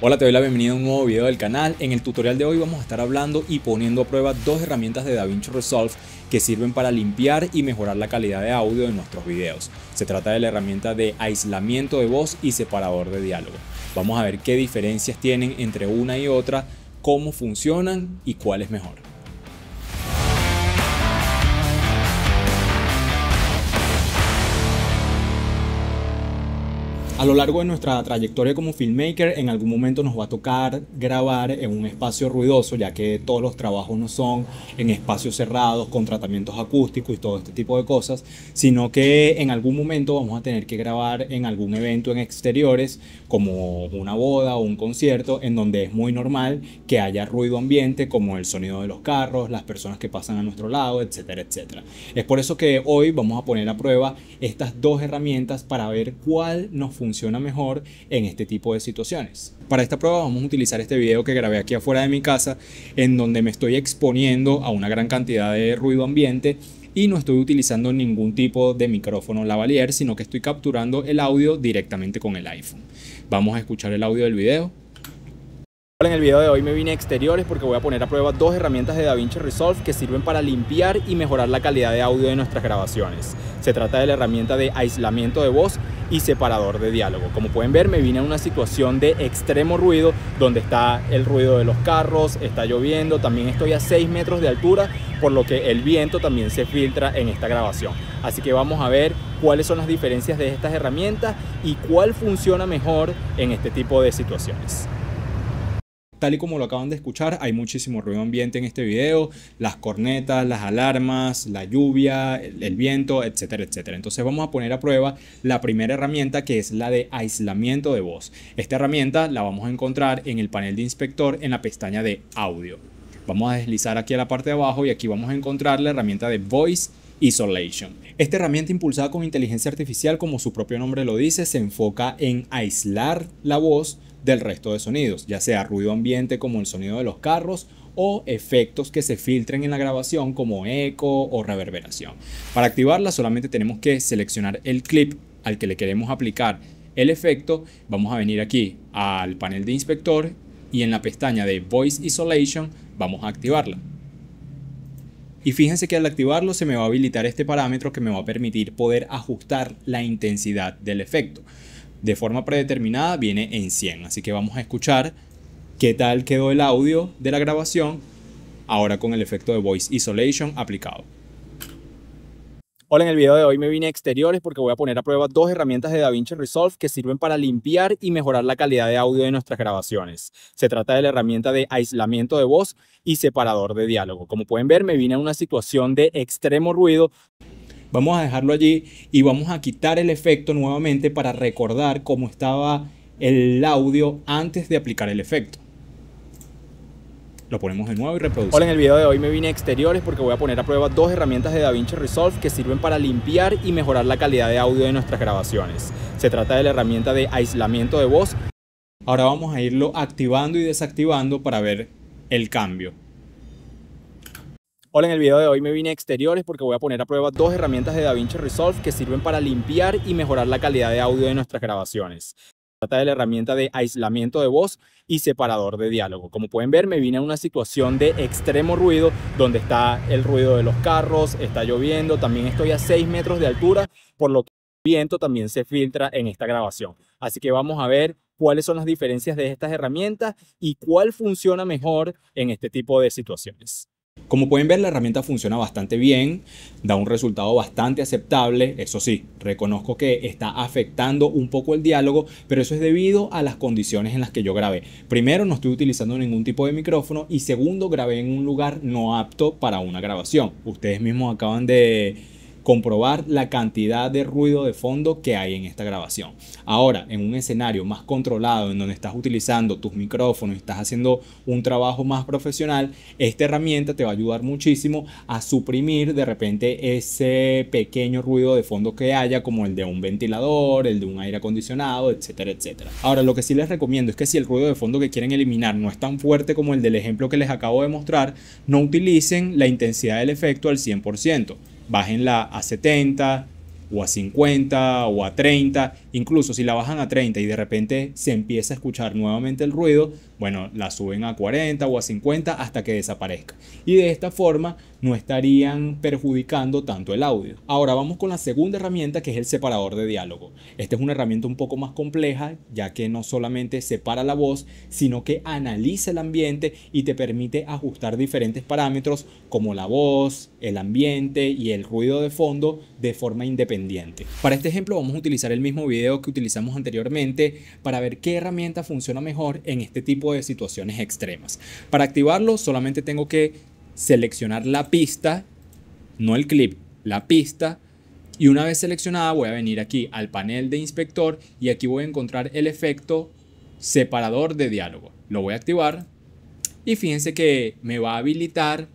Hola, te doy la bienvenida a un nuevo video del canal. En el tutorial de hoy vamos a estar hablando y poniendo a prueba dos herramientas de DaVinci Resolve que sirven para limpiar y mejorar la calidad de audio de nuestros videos. Se trata de la herramienta de aislamiento de voz y separador de diálogo. Vamos a ver qué diferencias tienen entre una y otra, cómo funcionan y cuál es mejor. A lo largo de nuestra trayectoria como filmmaker, en algún momento nos va a tocar grabar en un espacio ruidoso, ya que todos los trabajos no son en espacios cerrados, con tratamientos acústicos y todo este tipo de cosas, sino que en algún momento vamos a tener que grabar en algún evento en exteriores, como una boda o un concierto, en donde es muy normal que haya ruido ambiente, como el sonido de los carros, las personas que pasan a nuestro lado, etcétera, etcétera. Es por eso que hoy vamos a poner a prueba estas dos herramientas para ver cuál nos funciona funciona mejor en este tipo de situaciones. Para esta prueba vamos a utilizar este video que grabé aquí afuera de mi casa, en donde me estoy exponiendo a una gran cantidad de ruido ambiente y no estoy utilizando ningún tipo de micrófono lavalier, sino que estoy capturando el audio directamente con el iPhone. Vamos a escuchar el audio del video en el video de hoy me vine a exteriores porque voy a poner a prueba dos herramientas de DaVinci Resolve que sirven para limpiar y mejorar la calidad de audio de nuestras grabaciones. Se trata de la herramienta de aislamiento de voz y separador de diálogo. Como pueden ver me vine a una situación de extremo ruido donde está el ruido de los carros, está lloviendo, también estoy a 6 metros de altura por lo que el viento también se filtra en esta grabación. Así que vamos a ver cuáles son las diferencias de estas herramientas y cuál funciona mejor en este tipo de situaciones. Tal y como lo acaban de escuchar, hay muchísimo ruido ambiente en este video, las cornetas, las alarmas, la lluvia, el, viento, etcétera, etcétera. Entonces vamos a poner a prueba la primera herramienta que es la de aislamiento de voz. Esta herramienta la vamos a encontrar en el panel de inspector en la pestaña de audio. Vamos a deslizar aquí a la parte de abajo y aquí vamos a encontrar la herramienta de Voice Isolation. Esta herramienta impulsada con inteligencia artificial, como su propio nombre lo dice, se enfoca en aislar la voz del resto de sonidos, ya sea ruido ambiente como el sonido de los carros o efectos que se filtren en la grabación como eco o reverberación. Para activarla solamente tenemos que seleccionar el clip al que le queremos aplicar el efecto. Vamos a venir aquí al panel de inspector y en la pestaña de Voice Isolation vamos a activarla. Y fíjense que al activarlo se me va a habilitar este parámetro que me va a permitir poder ajustar la intensidad del efecto de forma predeterminada viene en 100. Así que vamos a escuchar qué tal quedó el audio de la grabación ahora con el efecto de Voice Isolation aplicado. Hola, en el video de hoy me vine a exteriores porque voy a poner a prueba dos herramientas de DaVinci Resolve que sirven para limpiar y mejorar la calidad de audio de nuestras grabaciones. Se trata de la herramienta de aislamiento de voz y separador de diálogo. Como pueden ver, me vine a una situación de extremo ruido Vamos a dejarlo allí y vamos a quitar el efecto nuevamente para recordar cómo estaba el audio antes de aplicar el efecto. Lo ponemos de nuevo y reproducimos. Hola, en el video de hoy me vine a exteriores porque voy a poner a prueba dos herramientas de DaVinci Resolve que sirven para limpiar y mejorar la calidad de audio de nuestras grabaciones. Se trata de la herramienta de aislamiento de voz. Ahora vamos a irlo activando y desactivando para ver el cambio. Hola, en el video de hoy me vine a exteriores porque voy a poner a prueba dos herramientas de DaVinci Resolve que sirven para limpiar y mejorar la calidad de audio de nuestras grabaciones. Trata de la herramienta de aislamiento de voz y separador de diálogo. Como pueden ver, me vine a una situación de extremo ruido, donde está el ruido de los carros, está lloviendo, también estoy a 6 metros de altura, por lo que el viento también se filtra en esta grabación. Así que vamos a ver cuáles son las diferencias de estas herramientas y cuál funciona mejor en este tipo de situaciones. Como pueden ver, la herramienta funciona bastante bien, da un resultado bastante aceptable, eso sí, reconozco que está afectando un poco el diálogo, pero eso es debido a las condiciones en las que yo grabé. Primero, no estoy utilizando ningún tipo de micrófono y segundo, grabé en un lugar no apto para una grabación. Ustedes mismos acaban de comprobar la cantidad de ruido de fondo que hay en esta grabación. Ahora, en un escenario más controlado, en donde estás utilizando tus micrófonos, estás haciendo un trabajo más profesional, esta herramienta te va a ayudar muchísimo a suprimir de repente ese pequeño ruido de fondo que haya, como el de un ventilador, el de un aire acondicionado, etcétera, etcétera. Ahora, lo que sí les recomiendo es que si el ruido de fondo que quieren eliminar no es tan fuerte como el del ejemplo que les acabo de mostrar, no utilicen la intensidad del efecto al 100% bájenla a 70 o a 50 o a 30 Incluso si la bajan a 30 y de repente se empieza a escuchar nuevamente el ruido, bueno, la suben a 40 o a 50 hasta que desaparezca. Y de esta forma no estarían perjudicando tanto el audio. Ahora vamos con la segunda herramienta que es el separador de diálogo. Esta es una herramienta un poco más compleja ya que no solamente separa la voz, sino que analiza el ambiente y te permite ajustar diferentes parámetros como la voz, el ambiente y el ruido de fondo de forma independiente. Para este ejemplo vamos a utilizar el mismo video que utilizamos anteriormente para ver qué herramienta funciona mejor en este tipo de situaciones extremas. Para activarlo solamente tengo que seleccionar la pista, no el clip, la pista. Y una vez seleccionada voy a venir aquí al panel de inspector y aquí voy a encontrar el efecto separador de diálogo. Lo voy a activar y fíjense que me va a habilitar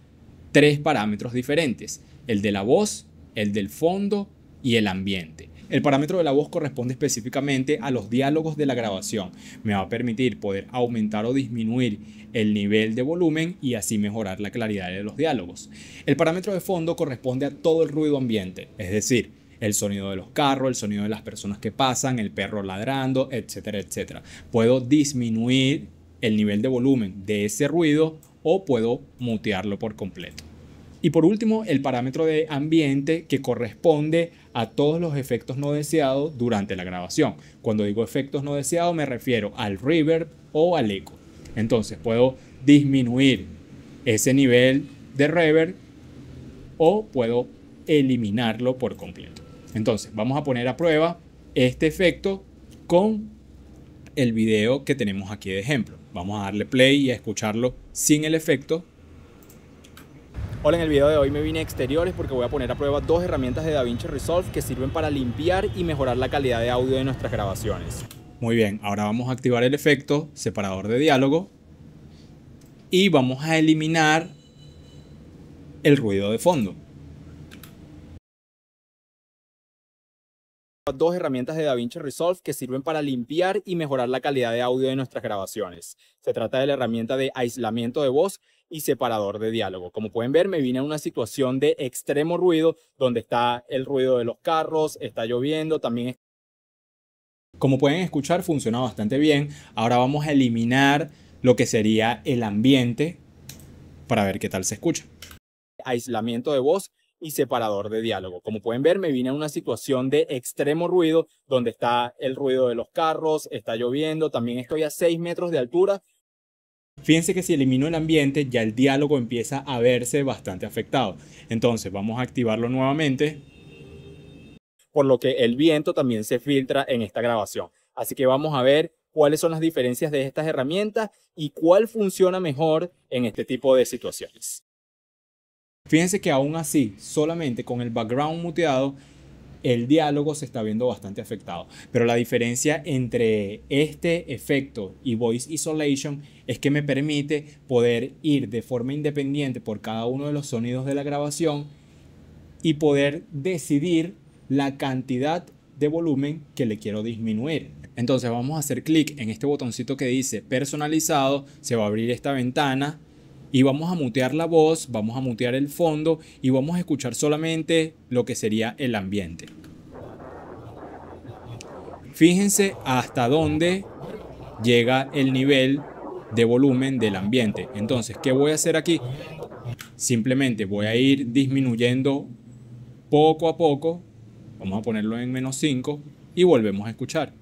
tres parámetros diferentes. El de la voz, el del fondo y el ambiente. El parámetro de la voz corresponde específicamente a los diálogos de la grabación. Me va a permitir poder aumentar o disminuir el nivel de volumen y así mejorar la claridad de los diálogos. El parámetro de fondo corresponde a todo el ruido ambiente, es decir, el sonido de los carros, el sonido de las personas que pasan, el perro ladrando, etcétera, etcétera. Puedo disminuir el nivel de volumen de ese ruido o puedo mutearlo por completo. Y por último, el parámetro de ambiente que corresponde a todos los efectos no deseados durante la grabación. Cuando digo efectos no deseados me refiero al reverb o al eco. Entonces puedo disminuir ese nivel de reverb o puedo eliminarlo por completo. Entonces vamos a poner a prueba este efecto con el video que tenemos aquí de ejemplo. Vamos a darle play y a escucharlo sin el efecto Hola, en el video de hoy me vine a exteriores porque voy a poner a prueba dos herramientas de DaVinci Resolve que sirven para limpiar y mejorar la calidad de audio de nuestras grabaciones. Muy bien, ahora vamos a activar el efecto separador de diálogo y vamos a eliminar el ruido de fondo. dos herramientas de DaVinci Resolve que sirven para limpiar y mejorar la calidad de audio de nuestras grabaciones. Se trata de la herramienta de aislamiento de voz y separador de diálogo. Como pueden ver, me vine a una situación de extremo ruido, donde está el ruido de los carros, está lloviendo, también... Como pueden escuchar, funciona bastante bien. Ahora vamos a eliminar lo que sería el ambiente para ver qué tal se escucha. Aislamiento de voz y separador de diálogo. Como pueden ver, me vine a una situación de extremo ruido, donde está el ruido de los carros, está lloviendo, también estoy a 6 metros de altura Fíjense que si elimino el ambiente, ya el diálogo empieza a verse bastante afectado. Entonces, vamos a activarlo nuevamente. Por lo que el viento también se filtra en esta grabación. Así que vamos a ver cuáles son las diferencias de estas herramientas y cuál funciona mejor en este tipo de situaciones. Fíjense que aún así, solamente con el background muteado, el diálogo se está viendo bastante afectado. Pero la diferencia entre este efecto y Voice Isolation es que me permite poder ir de forma independiente por cada uno de los sonidos de la grabación y poder decidir la cantidad de volumen que le quiero disminuir. Entonces vamos a hacer clic en este botoncito que dice personalizado, se va a abrir esta ventana y vamos a mutear la voz, vamos a mutear el fondo y vamos a escuchar solamente lo que sería el ambiente. Fíjense hasta dónde llega el nivel de volumen del ambiente. Entonces, ¿qué voy a hacer aquí? Simplemente voy a ir disminuyendo poco a poco. Vamos a ponerlo en menos 5 y volvemos a escuchar.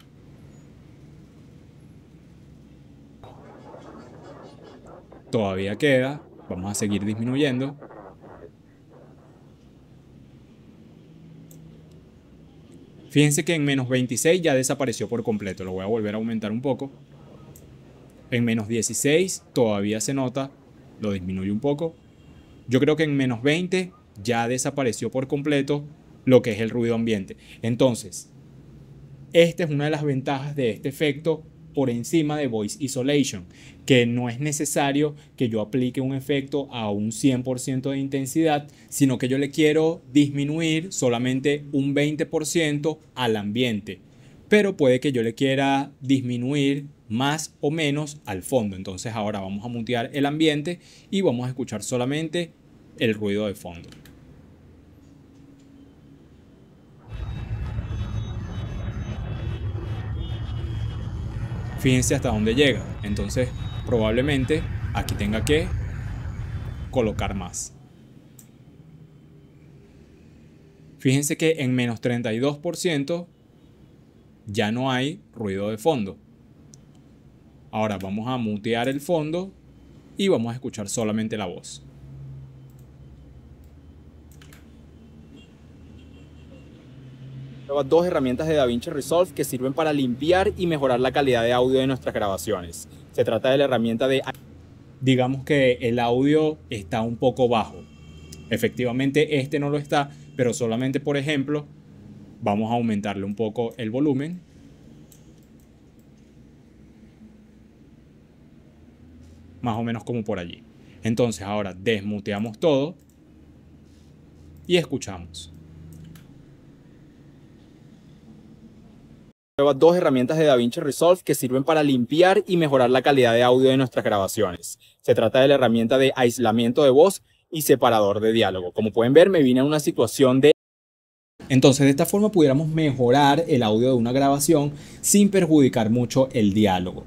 todavía queda, vamos a seguir disminuyendo. Fíjense que en menos 26 ya desapareció por completo, lo voy a volver a aumentar un poco. En menos 16 todavía se nota, lo disminuye un poco. Yo creo que en menos 20 ya desapareció por completo lo que es el ruido ambiente. Entonces, esta es una de las ventajas de este efecto por encima de Voice Isolation, que no es necesario que yo aplique un efecto a un 100% de intensidad, sino que yo le quiero disminuir solamente un 20% al ambiente, pero puede que yo le quiera disminuir más o menos al fondo. Entonces ahora vamos a mutear el ambiente y vamos a escuchar solamente el ruido de fondo. fíjense hasta dónde llega. Entonces, probablemente aquí tenga que colocar más. Fíjense que en menos 32% ya no hay ruido de fondo. Ahora vamos a mutear el fondo y vamos a escuchar solamente la voz. dos herramientas de DaVinci Resolve que sirven para limpiar y mejorar la calidad de audio de nuestras grabaciones. Se trata de la herramienta de... Digamos que el audio está un poco bajo. Efectivamente, este no lo está, pero solamente, por ejemplo, vamos a aumentarle un poco el volumen. Más o menos como por allí. Entonces ahora desmuteamos todo y escuchamos. dos herramientas de DaVinci Resolve que sirven para limpiar y mejorar la calidad de audio de nuestras grabaciones. Se trata de la herramienta de aislamiento de voz y separador de diálogo. Como pueden ver, me vine a una situación de entonces, de esta forma pudiéramos mejorar el audio de una grabación sin perjudicar mucho el diálogo.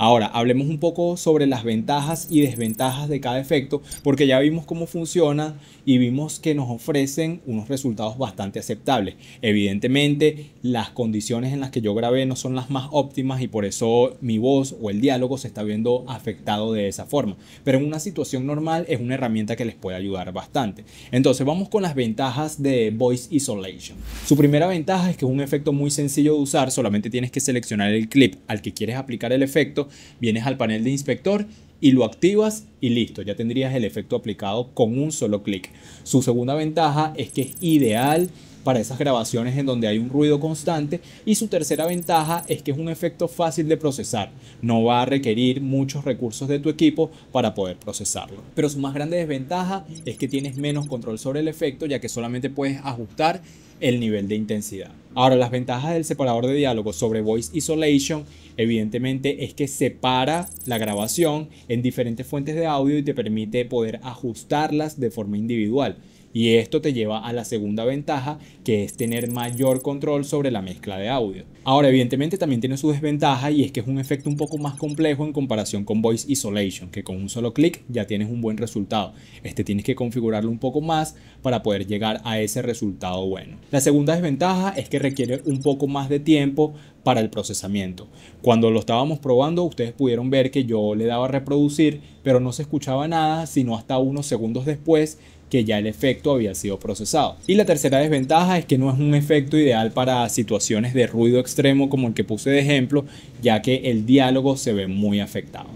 Ahora, hablemos un poco sobre las ventajas y desventajas de cada efecto, porque ya vimos cómo funciona y vimos que nos ofrecen unos resultados bastante aceptables. Evidentemente, las condiciones en las que yo grabé no son las más óptimas y por eso mi voz o el diálogo se está viendo afectado de esa forma. Pero en una situación normal es una herramienta que les puede ayudar bastante. Entonces, vamos con las ventajas de Voice Isolation. Su primera ventaja es que es un efecto muy sencillo de usar, solamente tienes que seleccionar el clip al que quieres aplicar el efecto vienes al panel de inspector y lo activas y listo, ya tendrías el efecto aplicado con un solo clic. Su segunda ventaja es que es ideal para esas grabaciones en donde hay un ruido constante y su tercera ventaja es que es un efecto fácil de procesar, no va a requerir muchos recursos de tu equipo para poder procesarlo. Pero su más grande desventaja es que tienes menos control sobre el efecto ya que solamente puedes ajustar el nivel de intensidad. Ahora, las ventajas del separador de diálogo sobre Voice Isolation, evidentemente, es que separa la grabación en diferentes fuentes de audio y te permite poder ajustarlas de forma individual. Y esto te lleva a la segunda ventaja, que es tener mayor control sobre la mezcla de audio. Ahora, evidentemente también tiene su desventaja y es que es un efecto un poco más complejo en comparación con Voice Isolation, que con un solo clic ya tienes un buen resultado. Este tienes que configurarlo un poco más para poder llegar a ese resultado bueno. La segunda desventaja es que requiere un poco más de tiempo para el procesamiento. Cuando lo estábamos probando, ustedes pudieron ver que yo le daba a reproducir, pero no se escuchaba nada, sino hasta unos segundos después que ya el efecto había sido procesado. Y la tercera desventaja es que no es un efecto ideal para situaciones de ruido extremo como el que puse de ejemplo, ya que el diálogo se ve muy afectado.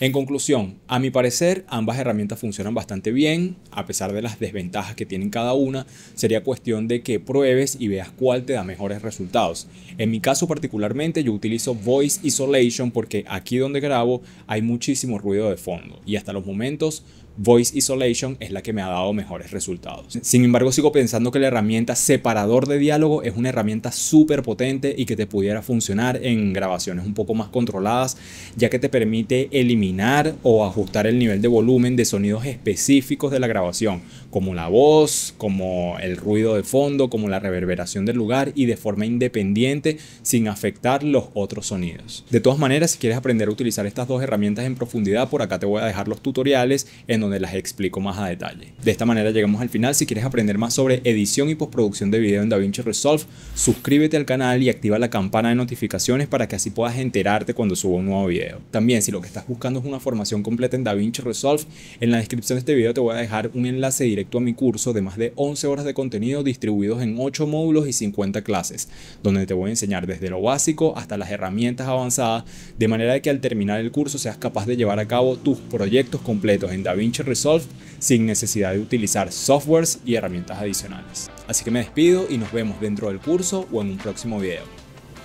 En conclusión, a mi parecer ambas herramientas funcionan bastante bien, a pesar de las desventajas que tienen cada una, sería cuestión de que pruebes y veas cuál te da mejores resultados. En mi caso particularmente yo utilizo Voice Isolation porque aquí donde grabo hay muchísimo ruido de fondo y hasta los momentos Voice Isolation es la que me ha dado mejores resultados. Sin embargo, sigo pensando que la herramienta separador de diálogo es una herramienta súper potente y que te pudiera funcionar en grabaciones un poco más controladas, ya que te permite eliminar o ajustar el nivel de volumen de sonidos específicos de la grabación, como la voz, como el ruido de fondo, como la reverberación del lugar y de forma independiente sin afectar los otros sonidos. De todas maneras, si quieres aprender a utilizar estas dos herramientas en profundidad, por acá te voy a dejar los tutoriales en donde las explico más a detalle. De esta manera llegamos al final. Si quieres aprender más sobre edición y postproducción de video en DaVinci Resolve, suscríbete al canal y activa la campana de notificaciones para que así puedas enterarte cuando suba un nuevo video. También si lo que estás buscando es una formación completa en DaVinci Resolve, en la descripción de este video te voy a dejar un enlace directo a mi curso de más de 11 horas de contenido distribuidos en 8 módulos y 50 clases, donde te voy a enseñar desde lo básico hasta las herramientas avanzadas, de manera que al terminar el curso seas capaz de llevar a cabo tus proyectos completos en DaVinci Resolve sin necesidad de utilizar softwares y herramientas adicionales. Así que me despido y nos vemos dentro del curso o en un próximo video.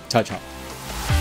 Chao, chao.